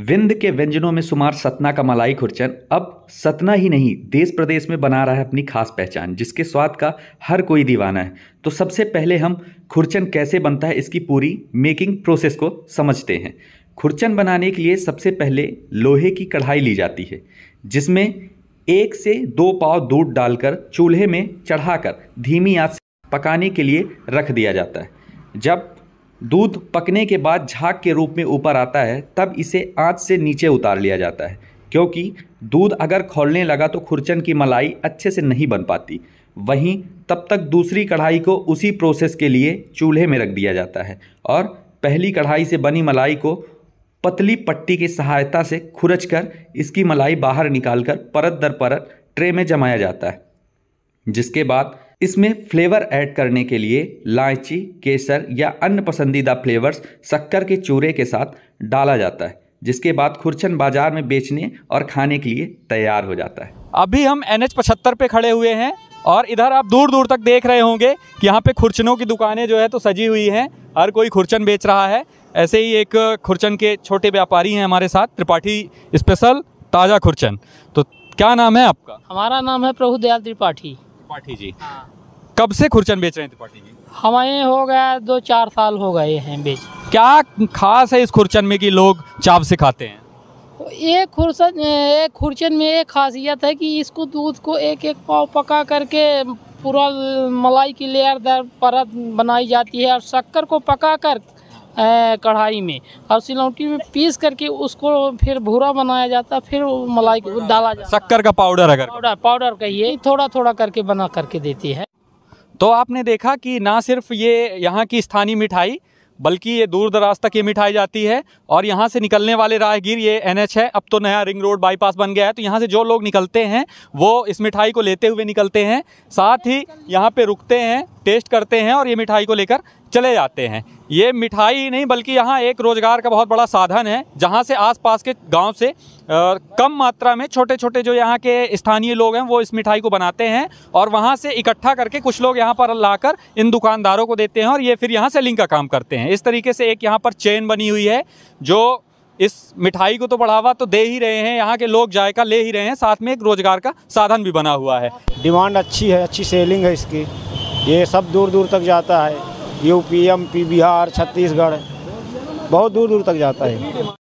विंद के व्यंजनों में शुमार सतना का मलाई खुरचन अब सतना ही नहीं देश प्रदेश में बना रहा है अपनी खास पहचान जिसके स्वाद का हर कोई दीवाना है तो सबसे पहले हम खुरचन कैसे बनता है इसकी पूरी मेकिंग प्रोसेस को समझते हैं खुरचन बनाने के लिए सबसे पहले लोहे की कढ़ाई ली जाती है जिसमें एक से दो पाव दूध डालकर चूल्हे में चढ़ाकर धीमी आँच पकाने के लिए रख दिया जाता है जब दूध पकने के बाद झाग के रूप में ऊपर आता है तब इसे आँच से नीचे उतार लिया जाता है क्योंकि दूध अगर खोलने लगा तो खुरचन की मलाई अच्छे से नहीं बन पाती वहीं तब तक दूसरी कढ़ाई को उसी प्रोसेस के लिए चूल्हे में रख दिया जाता है और पहली कढ़ाई से बनी मलाई को पतली पट्टी की सहायता से खुरच कर इसकी मलाई बाहर निकाल कर परत दर परत ट्रे में जमाया जाता है जिसके बाद इसमें फ्लेवर ऐड करने के लिए लाइची केसर या अन्य पसंदीदा फ्लेवर्स शक्कर के चूरे के साथ डाला जाता है जिसके बाद खुरचन बाजार में बेचने और खाने के लिए तैयार हो जाता है अभी हम एन एच पचहत्तर पे खड़े हुए हैं और इधर आप दूर दूर तक देख रहे होंगे कि यहाँ पे खुरचनों की दुकानें जो है तो सजी हुई हैं हर कोई खुरचन बेच रहा है ऐसे ही एक खुरचन के छोटे व्यापारी हैं हमारे साथ त्रिपाठी स्पेशल ताज़ा खुरचन तो क्या नाम है आपका हमारा नाम है प्रभु दयाल त्रिपाठी त्रिपाठी जी हाँ। कब से खुरचन बेच रहे हैं त्रिपाठी जी हमें हो गया दो चार साल हो गए हैं बेच क्या खास है इस खुरचन में कि लोग चाप से खाते हैं एक खुरचन एक खुरचन में एक खासियत है कि इसको दूध को एक एक पाव पका करके पूरा मलाई की लेयर दर परत बनाई जाती है और शक्कर को पका कर कढ़ाई में और सिलौटी में पीस करके उसको फिर भूरा बनाया जाता है फिर मलाई डाला जाता शक्कर का पाउडर अगर पाउडर पाउडर कहिए थोड़ा थोड़ा करके बना करके देती है तो आपने देखा कि ना सिर्फ ये यहाँ की स्थानीय मिठाई बल्कि ये दूर दराज तक ये मिठाई जाती है और यहाँ से निकलने वाले राहगीर ये एनएच है अब तो नया रिंग रोड बाईपास बन गया है तो यहाँ से जो लोग निकलते हैं वो इस मिठाई को लेते हुए निकलते हैं साथ ही यहाँ पे रुकते हैं टेस्ट करते हैं और ये मिठाई को लेकर चले जाते हैं ये मिठाई ही नहीं बल्कि यहाँ एक रोज़गार का बहुत बड़ा साधन है जहाँ से आसपास के गांव से आ, कम मात्रा में छोटे छोटे जो यहाँ के स्थानीय लोग हैं वो इस मिठाई को बनाते हैं और वहाँ से इकट्ठा करके कुछ लोग यहाँ पर लाकर इन दुकानदारों को देते हैं और ये फिर यहाँ सेलिंग का काम करते हैं इस तरीके से एक यहाँ पर चेन बनी हुई है जो इस मिठाई को तो बढ़ावा तो दे ही रहे हैं यहाँ के लोग जायका ले ही रहे हैं साथ में एक रोज़गार का साधन भी बना हुआ है डिमांड अच्छी है अच्छी सेलिंग है इसकी ये सब दूर दूर तक जाता है यूपी पी बिहार छत्तीसगढ़ बहुत दूर दूर तक जाता है